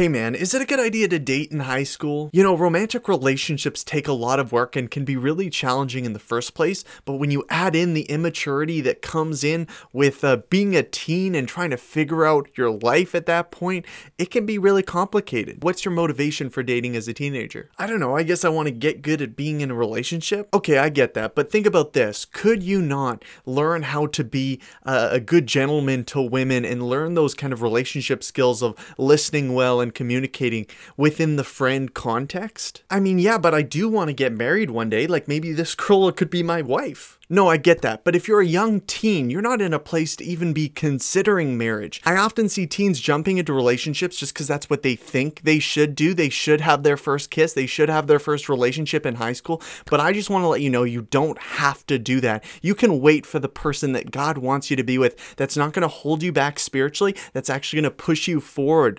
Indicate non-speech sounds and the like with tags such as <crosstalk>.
Hey man, is it a good idea to date in high school? You know, romantic relationships take a lot of work and can be really challenging in the first place, but when you add in the immaturity that comes in with uh, being a teen and trying to figure out your life at that point, it can be really complicated. What's your motivation for dating as a teenager? I don't know, I guess I want to get good at being in a relationship? Okay, I get that, but think about this. Could you not learn how to be uh, a good gentleman to women and learn those kind of relationship skills of listening well and I'm communicating within the friend context. I mean, yeah, but I do want to get married one day. Like maybe this girl <laughs> could be my wife. No, I get that. But if you're a young teen, you're not in a place to even be considering marriage. I often see teens jumping into relationships just because that's what they think they should do. They should have their first kiss. They should have their first relationship in high school. But I just want to let you know you don't have to do that. You can wait for the person that God wants you to be with that's not going to hold you back spiritually, that's actually going to push you forward